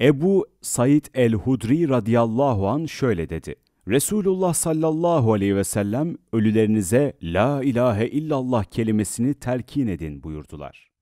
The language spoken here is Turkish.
Ebu Said el-Hudri radıyallahu an şöyle dedi. Resulullah sallallahu aleyhi ve sellem ölülerinize la ilahe illallah kelimesini telkin edin buyurdular.